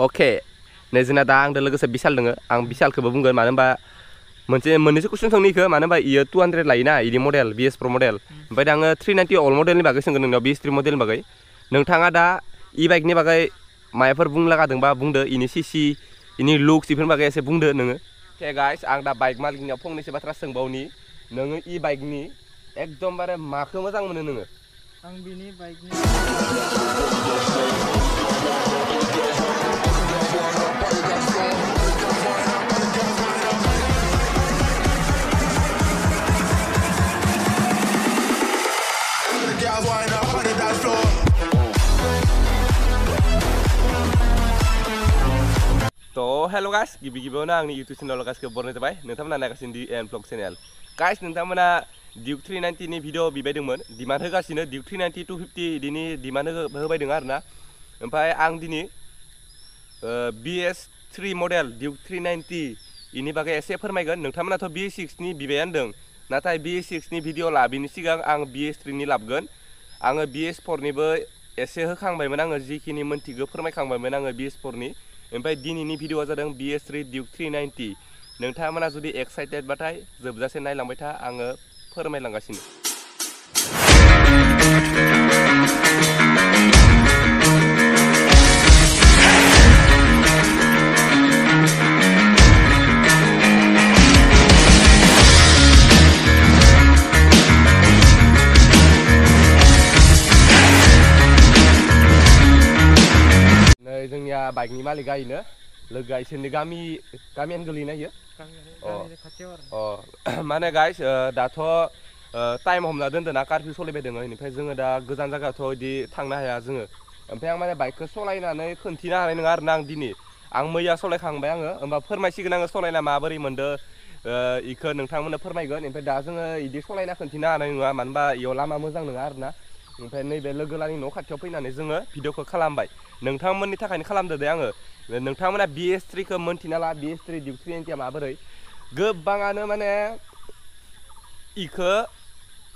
Oke, okay. nih datang dulu ke sebisal dengan ang bisal ke bumbung mana mbak. Mencari menisi kusun sang nika mana mbak iya tuan tren lain ini model BS Pro model. Mbak hmm. dang tri nanti all model ini bagai sengkeneng nabi istri model ini bagai. Neng tang ada i bike ini bagai my ever bung laga dengan bung de ini sisi ini look sih pun bagai se bung de neng. Oke guys, ang da bike malik nyopong nih sebatras sang bau nih. Neng i bike ini ekdom bare makem sang menenge. Ang bini bike ini. hello guys, gibi gibi ang ni youtube channel guys kebor ni tepai, nanti mana sini di en eh, vlog channel. Guys, nanti tamna duke 390 ni video bibai dengan, di mana guys ini duke 390 250 ini di mana bibai dengar na, empai eh, ang dini eh, BS3 model duke 390 ini pakai SE permainan, nanti tamna to BS6 ni bibai yang nanti BS6 ni video labi ni sih gang ang BS3 ni labgan, ang BS4 ni ber SE kang bai mana ngaji kini mentiga permainan kang bai mana ngaji BS4 ni ओमफ्राय दिनैनि video जादों B S three Duke three ninety नोंथांमोना जुदि एक्साइटेड बाथाय जोबजासे नायलांबाय था आङो फोरमायलांगासिनो बाइकनि मालिक आयोनो लोगो इसोरनि गामि गामियानो गोलैना इयो अ माने गाइस दाथ' टाइम हमना दोन्दोना कारफिउ सलिबाय दोङो इनिफ्राय जोङो दा गोजान जायगाथ' इदि थांनो हाया जोङो ओमफ्राय आं माने बाइकखौ सलायनानै खोन्थिनो हानाय नङा आरो ना आं दिनै आं मैया सलायखांबाय आङो होमबा फोरमायसिगोन आङो सलायना माबोरै मोन्दो इखो नोंथांमोननो फोरमायगोन ओमफ्राय दा जोङो इदि सलायना खोन्थिनो हानाय नङा मानो होनबा इयाव लामा मोजां नङा आरो ना ओमफ्राय नैबे लोगो लानि न' खाथियाव फैनानै जोङो भिडिअखौ खालामबाय नोंथांमोननि थाखायनो खालामदो दे आङो नोंथांमोना बि एस थ्रिखौ मोन्थिना ला B S three Duke three एन्टिया माबोरै गोबाङानो माने इखो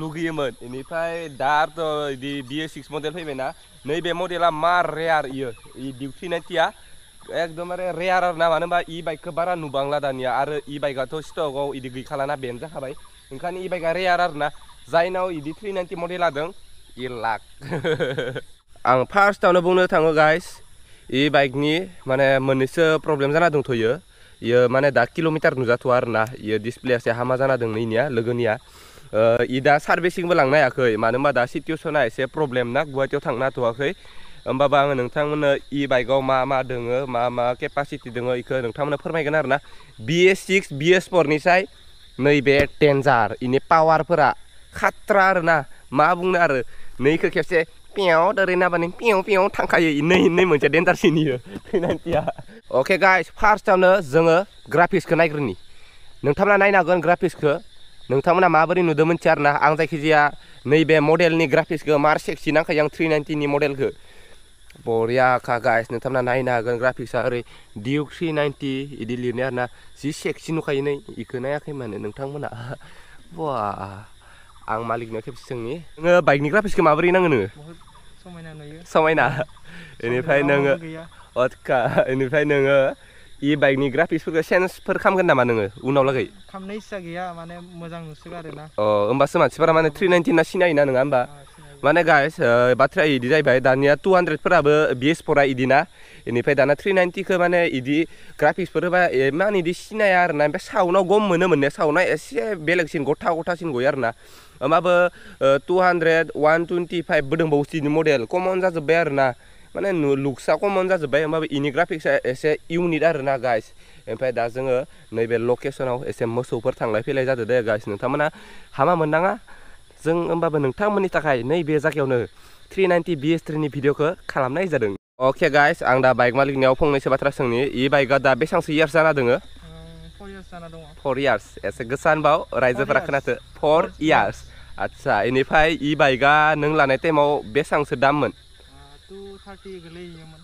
लुगैयोमोन बेनिफ्राय दाथ' इदि बि एस सिक्स मडेल फैबायना नैबे मडेला मा रेयार इयो इ डिउ थ्रि नाइन्टिया एकदमबारे रेयार आरो ना मानो होनबा इ बाइकखौ बारा नुबांला दानिया आरो इ बाइकआथ' स्टकआव इदि गैखालाना बेन जाखाबाय ओंखायनो इ बाइकआ रेयार आरो ना जायनाव इदि थ्रि नाइन्टि मडेल लादों एक लाख आं फार्स्टआवनो बुंनो थाङो गाइस इ बाइकनि माने मोननैसो प्रब्लेम जाना दंथ'यो इयो माने दा किल'मिटार नुजाथ'वा आरो ना इयो डिसप्लेयासो हामा जाना दं नैनिया लोगोनिया इ दा सार्भिसिंबो लांनो हायाखै मानो होनबा दा सिटुवेसना एसे प्रब्लेम ना गुवाहाटियाव थांनो हाथ'वाखै होमबाबो आङो नोंथांमोननो इ बाइकआव मा मा दोङो मा मा केपासिटि दोङो इखौ नोंथांमोननो फोरमायगोन आरो ना B S six B S फरनिसाय नैबे डेन्जार इनि पावारफोरा खात्रा आरो ना मा बुंनो आरो nih ke kafe piau dari napa nih piau piau tangkai ini ini menjadi dentar sini ya nanti ya oke guys first time zenge ke naik rini nung tamna naik nagon grafis ke nung tamna mabari nu demen carna angsa kizia nih be model nih grafis ke marsek sih nangka yang 390 nih model ke Boria ka guys nung tamna naik nagon grafis ke diuk 390 idilirnya na si seksi nu kayak ini ikenaya kayak mana wah आं मालिकनाव खेबसे सोंनि नोङो बाइकनि ग्राफिक्सखौ माबोरै नाङो नोङो समायना नुयो समायना बेनिफ्राय नोङो अटका बेनिफ्राय नोङो इ बाइकनि ग्राफिक्सफोरखौ चेन्जफोर खालामगोन नामा नोङो उनाव लागै खालामनो इस्सा गैया माने मोजां नुसोगारो ना अ होमबासो मानसिफोरा माने थ्रि नाइनटिना सिनायोना नङा होमबा mana guys, eh, baterai ini dari bayar dana 200 per abe bias pora ini na, ini bayar dana 390 ke mana ini grafis pora bayar, eh, mana ini sih na ya, na bayar sauna gom mana mana sauna, eh, sih belak sih gotha gotha sih goyar na, ama abe 200 125 berdua bau sih model, kau mau nza sebayar na, mana nu luxa kau mau nza ini grafis sih ya, unit ada na guys. Empat dasar nge, nih bel location aku, esem mau super tanggal, file aja deh guys, nih, tamana, hama menang जों होमबाबो नोंथांमोननि थाखाय नैबे जायगायावनो three ninety B S थ्रिनि भिडिअखौ खालामनाय जादों अके गाइस आं दा बाइक मालिकनियाव फंनैसो बाथ्रा सोंनि इ बाइकआ दा बेसेबांसो इयार्स जाना दोङो फर इयार्स एसे गोसा होनबाव रायजोफोरा खोनाथो फर इयार्स आदसा इनिफ्राय इ बाइकआ नों लानाय टाइमाव बेसेबांसो दाममोन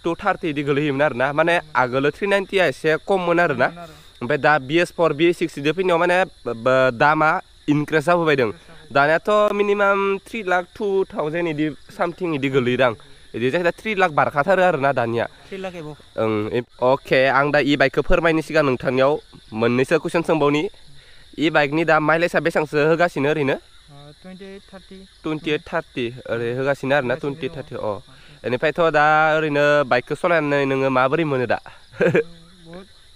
टु थार्टि बिदि गोलैयोमोन आरो ना माने आगोलो थ्रि नाइन्टिया एसे खममोन आरो ना ओमफ्राय दा B S four B S six बिदि फैनायाव माने दामा इनक्रिज जाबोबाय दं दानियाथ' minimum three lakh two thousand इदि सामथिं इदि गोलैदां इदि जायखिजाया थ्रि लाख बारखाथारो आरो ना दानिया ओं अके आं दा इ बाइकखौ फोरमायनि सिगां नोंथांनियाव मोननैसो कुइसन सोंबावनि इ बाइकनि दा माइलेजआ बेसेबांसो होगासिनो ओरैनो टुवेन्टि एइट थार्टि ओरै होगासिनो आरो ना टुवेन्टि थार्टि अ बेनिफ्रायथ' दा ओरैनो बाइकखौ सालायनानै नोङो माबोरै मोनो दा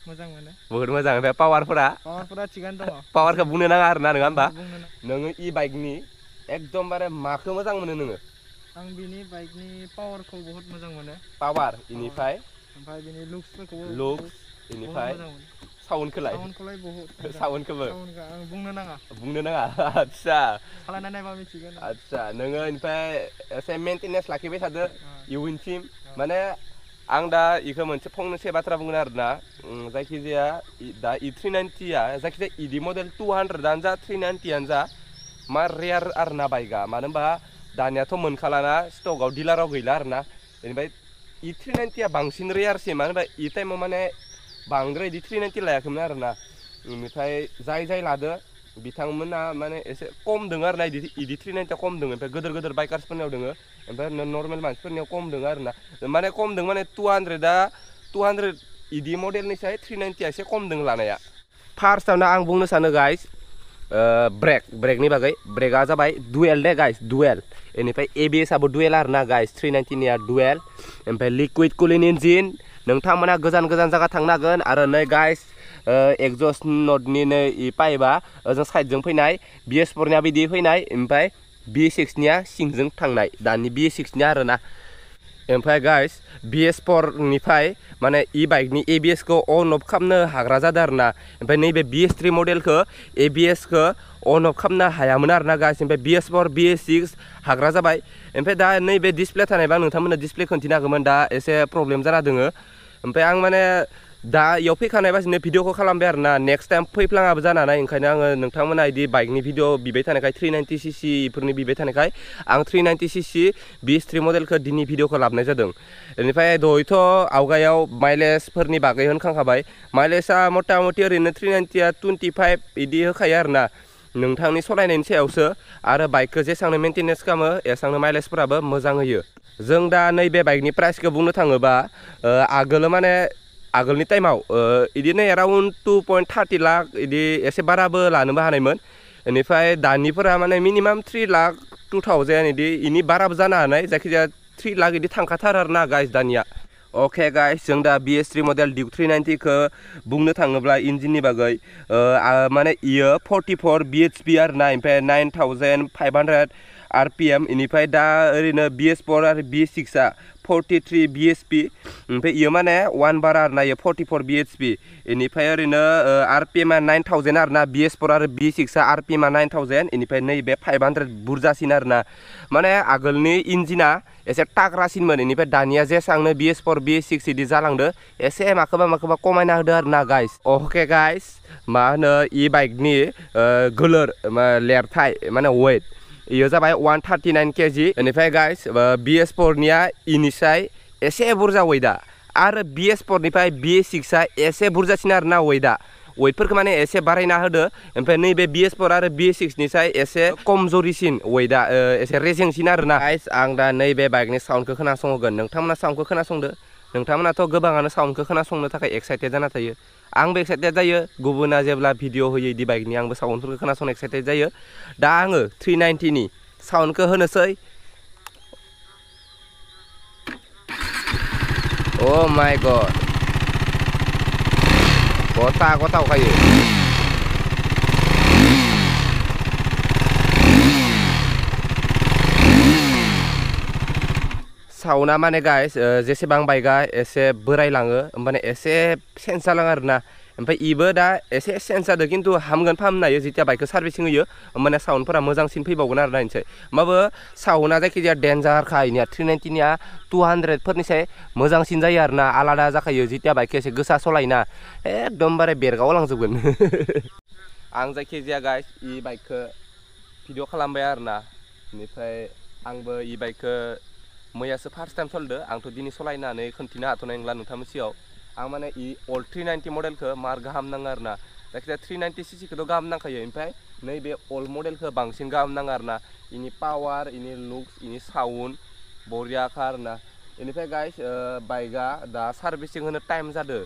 Bukan mazang, tapi power pura. Power pura cikan tuh. Power kebunnya naga harna dengan apa? Nunggu i bike ni, ekdom bare mak mazang mana nunggu? Ang bini bike ni power kau bohut mazang mana? Power, ini fai. Fai bini looks kau. Looks, ini fai. Sound kelai. Sound kelai bohut. Sound kelai. Sound kelai. Bungnya naga. Bungnya naga. Acha. Kalau nenek mami cikan. Acha, nunggu ini fai. Saya maintenance laki besar tu. Iwin team. Mana आं दा इखो मोनसे फंनैसो बाथ्रा बुंगोन आरो ना जायखिजाया दा इ थ्रि नाइन्टिया जायखिजाया इदि मडेल टु हान्ड्रेडआनो जा थ्रि नाइन्टियानो जा मा रेयार आरो ना बाइकआ मानो होनबा दानियाथ' मोनखालाना स्टकआव डिलाराव गैला आरो ना बेनिफ्राय इ थ्रि नाइन्टिया बांसिन रेयारसै मानो होनबा इ टाइमाव माने बांद्राय इदि थ्रि नाइन्टि लायाखैमोन आरो ना बेनिफ्राय जाय जाय लादो Bintang mana mana ese kom dengar na idi idi tri kom dengar pe gedor gedor bikers pun yau dengar empe normal man pun yau kom dengar na mana kom dengar mana 200 da 200 Ini model ni saya 390 ase kom dengar lah ya par sa na ang bung sana guys break break ni bagai break aja bai duel deh guys duel ini pe ABS abu duel arna guys 390 ya duel empe liquid cooling engine Nung mana gusan gezan zaka tang nagan arana guys exhaust नटनिनो इ पाइपआ ओजों साइडजों फैनाय B S फरनिया बिदि फैनाय ओमफ्राय बि सिक्सनिया सिंजों थांनाय दानि बि सिक्सनिया आरोना ओमफ्राय गाइस बि एस फरनिफ्राय माने इ बाइकनि ए बि एसखौ अन अफ खालामनो हाग्रा जादों आरोना ओमफ्राय नैबे बि एस थ्रि मडेलखौ ए बि एसखौ अन अफ खालामनो हायामोन आरोना गाइस ओमफ्राय B S four B S six हाग्रा जाबाय ओमफ्राय दा नैबे डिसप्ले थानायबा नोंथांमोननो डिसप्ले खोन्थिनो हागौमोन दा एसे प्रब्लेम जाना दोङो ओमफ्राय आं माने दा इयाव फैखानाय बासिनो भिडिअखौ खालामबाय आरो ना नेक्स्ट टाइम फैफ्लाङाबो जानानै ओंखायनो आङो नोंथांमोना इदि बाइकनि भिडिअ बिबाय थानायखाय थ्रि नाइन्टि सिसिफोरनि बिबाय थानायखाय आं थ्रि नाइन्टि सिसि बि स्ट्रि मडेलखौ दिनै भिडिअखौ लाबोनाय जादों बेनिफ्राय दहायथ' आवगायाव माइलेजफोरनि बागै होनखांखाबाय माइलेजआ मटा मटि ओरैनो थ्रि नाइन्टिया टुवेन्टि फाइभ इदि होखायो आरो ना नोंथांनि सलायनायनि सायावसो आरो बाइकखौ जेसांनो मेनटेनेन्स खालामो एसांनो माइलेजफोराबो मोजां होयो जों दा नैबे बाइकनि प्राइसखौ बुंनो थाङोबा आगोलो माने आगल टाइम इदिनो around two point thirty lakh इदि एसे बाराबो लानोबो हानायमोन बेनिफ्राय दानिफोरा माने minimum three lakh two thousand इदि इनि बाराबो जानो हानाय जायखिजाया थ्रि लाख इदि थांखाथारो आरो ना गाइस दानिया अके गाइस जों दा B S three model Duke three नाइन्टिखौ बुंनो थाङोब्ला इन्जिननि बागै माने इयो फर्टिफर बि एच पि आरो ना ओमफ्राय nine thousand five hundred R P M बेनिफ्राय दा ओरैनो बि एस फर आरो बि सिक्सआ forty three B S P ओमफ्राय इयो माने वान बार आरो ना इयो फर्टि फर बि एस पि इनिफ्राय ओरैनो आर पि एमआ नाइन थावजेन्ड आरो ना बि एस फर आरो बि सिक्सआ आर पि एमआ नाइन थावजेन्ड इनिफ्राय नैबे फाइभ हान्ड्रेड बुरजासिन आरो ना माने आगोलनि इन्जिना एसे टाग्रासिनमोन इनिफ्राय दानिया जेसांनो B S four B S six इदि जालांदो एसे माखोबा माखोबा खमायना होदो आरो ना गाइस अके गाइस मा होनो इ बाइकनि गोलोर लेरथाय माने वेट इयो जाबाय वन थार्टी नाइन केजि बेनिफ्राय गाइस बि एस इनिसाय एसे बुरजा वेटआ आरो बि एस फरनिफ्राय बि एस सिक्सआ एसे बुरजासिन आरोना वेटआ वेटफोरखौ माने एसे बारायना होदो ओमफ्राय नैबे बि एस फर आरो बि एस सिक्सनिसाय एसे कमजरिसिन वेटआ एसे रेजेंसिन आरोना गाइस आं दा नैबे बाइकनि साउन्डखौ खोनासंहोगोन नोंथांमोना साउन्डखौ खोनासंदो नोंथांमोनाथ' गोबाङानो साउन्डखौ खोनासंनो थाखाय एक्साइटेड जाना थायो आंबो एक्साइटेड जायो गुबुना जेब्ला भिडिअ होयो इदि बाइकनि आंबो साउन्डफोरखौ खोनासंनो एक्साइटेड जायो दा आङो थ्रि नाइन्टिनि साउन्डखौ होनोसै अ माइ गड गथा गथा खायो sauna mana guys uh, jese bang baiga ese berai langa mane ese sensa langa rna ampa ibe da ese sensa de kintu hamgan pham na yo jitia bike servicing yo mane sound pura mojang sin pih bogona rna inche mabo sauna jaki ja danger kha inya 390 nya 200 per ni se mojang sin jai ala alada jaka yo jitia bike ese gusa solaina ekdom bare berga olang zubun. ang jaki ja guys i bike video khalam bai arna nifai ang bo i bike Maya se first time solde ang to dini solai na nai kon tina to nai ngla nung tamusio ang mana i all 390 model ke marga gaham nangar na kita 390 cc ke do gaham kaya impai nai be all model ke bang sing gaham nangar ini power ini looks ini sound boria karna ini pe guys uh, baiga da servicing hana time zade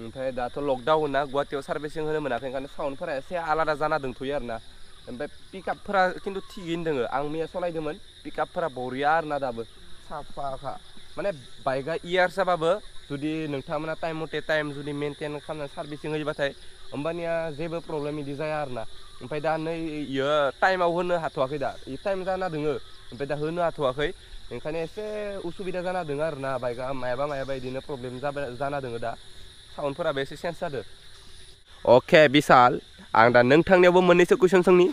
impai da to lockdown na gua tiyo servicing hana mana kain kan sound pera se ala da zana dung tuyar na impai pickup pera kindo tigin dengo ang mia solai pick pickup pera boria na dabe. साफाखा माने बाइकआ इयार साबाबो जुदि नोंथांमोना टाइम मथे टाइम जुदि मेनटेन खालामना सार्भिसिं होयोबाथाय होमबानिया जेबो प्रब्लेम बिदि जाया आरो ना ओमफ्राय दा नै इयो टाइमआव होनो हाथ'वाखै दा इ टाइम जाना दोङो ओमफ्राय दा होनो हाथ'वाखै ओंखायनो एसे असुबिदा जाना दोङो आरो ना बाइकआ मायाबा मायाबा इदिनो प्रब्लेम जाबाय जाना दोङो दा साउन्डफोराबो एसे चेन्स जादों अके बिसाल आं दा नोंथांनियावबो मोननैसो कुइसन सोंनि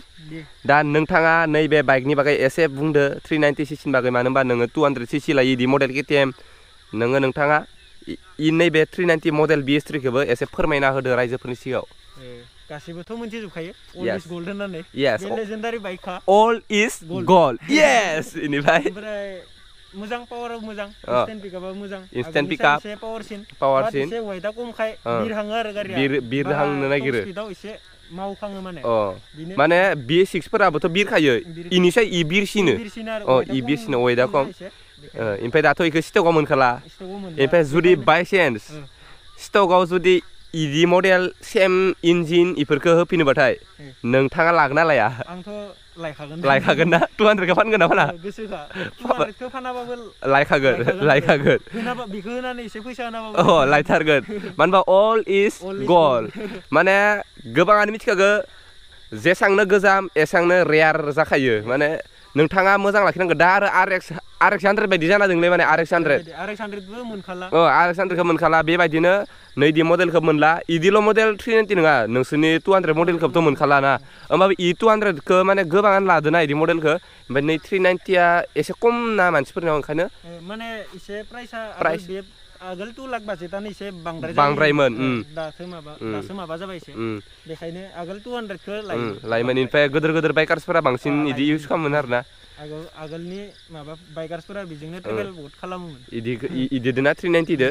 दा नोंथाङा नैबे बाइकनि बागै एसे बुंदो थ्रि नाइन्टि सिसिनि बागै मानो होनबा नोङो टु हान्ड्रेड सिसि लायो इदि मडेल केटिएम नोङो नोंथाङा इ नैबे three ninety model B S थ्रिखौबो एसे फोरमायना होदो रायजोफोरनि सिगाङाव गासैबोथ' मिन्थिजोबखायो अल इज गोल्ड होननानै लेजेन्डारि बाइकखा अल इज गोल्ड येस इनिफ्राय ओमफ्राय মোজাং পাৱাৰ মোজাং ইনষ্টেণ্ট পিক আপ মোজাং ইনষ্টেণ্ট পিক আপ পাৱাৰ চিন পাৱাৰ চিন সে ওয়াইটা কম খাই বীৰ হাঙ আৰু গাড়ি বীৰ বীৰ হাঙ নাগিৰে স্পিডাও ইসে মাউ খাঙ মানে অ মানে বি 6 পৰাবতো বীর খাইয়ে ইনিসাই ই বীর সিনে অ ই বীর সিনে ওয়াইটা কম ইমপেদাতো ইকে সিটো গমন খলা ইমপে জুদি বাই इजि मडेल सेम इन्जिन इफोरखौ होफिनोबाथाय नोंथाङा लागोन ना लाया आंथ' लायखागोन लायखागोन ना टु हान्ड्रेडखौ फानगोन ना फाना गोसोखा टु हान्ड्रेडखौ फानाबाबो लायखागोन लायखागोन होनाबा बेखौ होनानै एसे फैसा होनाबाबो अ लायथारगोन मानो होनबा अल इज गल्ड माने गोबाङानो मिथिखागो जेसांनो गोजाम एसांनो रेयार जाखायो माने नोंथाङा मोजां लाखिनांगौ दा आरो R X Alexander bayi di sana dengan lewannya Alexander. Alexander itu munkala. Oh Alexander kemunkala bayi bayi di sana. Nih di model kemunla. Ini lo model trinity nengah. Neng sini itu andre model ke tuh munkala na. Emang itu andre ke mana gebangan lah dina ini model ke. Mana trinity ya esnya kum na manis pernah orang kana. Mana esnya price price. Agal tuh lag bahasa tani esnya bang dari. Bang dari mana. Dah semua dah semua bahasa bahasa. Deh kayaknya agal tuh andre ke lain. Lain mana infa gudur gudur bayar sepera bang sini ini use kamu nar na. आगोल आगोलनि माबा बाइकार्सफोरा बिजोंनो ट्रेभेल बहुत खालामोमोन इदि इदिदोना 390 नाइन्टिदो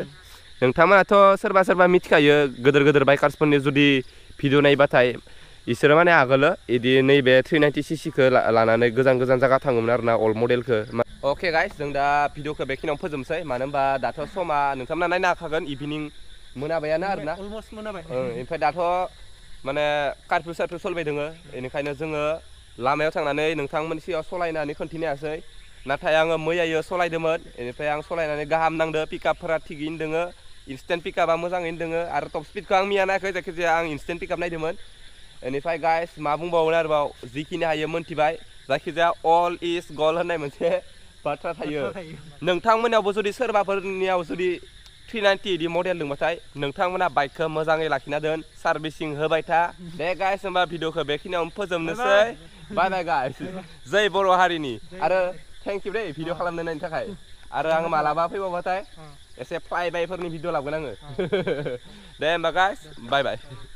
नोंथांमोनाथ' सोरबा सोरबा मिथिखायो गोदोर गोदोर बाइकार्सफोरनि जुदि भिडिअ नायबाथाय इसोरो माने आगोलो इदि नैबे 390 नाइन्टि सिसिखौ लानानै गोजान गोजान जागा थाङोमोन आरो ना अल मडेलखौ अके गाइस जों दा भिडिअखौ बेखिनियावनो फोजोबसै मानो होनबा दाथ' समा नोंथांमोना नायनो हाखागोन इभिनिं मोनाबायानो आरो ना अलमस्ट मोनाबाय ओमफ्राय दाथ' माने कार्फिउ सार्फिउ सोलिबाय दोङो बेनिखायनो जोङो लामायाव थांनानै नोंथांमोननि सिगाङाव सलायनानै खोन्थिनायासै नाथाय आङो मैयायो सलायदोंमोन बेनिफ्राय आं सलायनानै गाहाम नांदो पिकआपफोरा थिगैनो दोङो इनस्टेन्ट पिकआपआ मोजाङैनो दोङो आरो टप स्पिडखौ आं मिया नायाखै जायखिजाया आं इनस्टेन्ट पिकआप नायदोंमोन बेनिफ्राय गाइस मा बुंबावनो आरोबाव जिखिनि हायो मोनथिबाय जायखिजाया अल इज गल होननाय मोनसे बाथ्रा थायो नोंथांमोननियावबो जुदि सोरबाफोरनियाव जुदि थ्रि नाइन्टि इदि मडेल दंबाथाय नोंथांमोना बाइकखौ मोजाङै लाखिना दोन सार्भिसिं होबाय था दे गाइस होमबा भिडिअखौ बेखिनियावनो फोजोबनोसै Bye bye guys. Zai Boro hari ini. Ada thank you deh video kalian nonton kita kayak. Ada yang malah apa pun buat saya. Saya apply bye for nih video lagu nangis. Dan bye guys. Bye bye.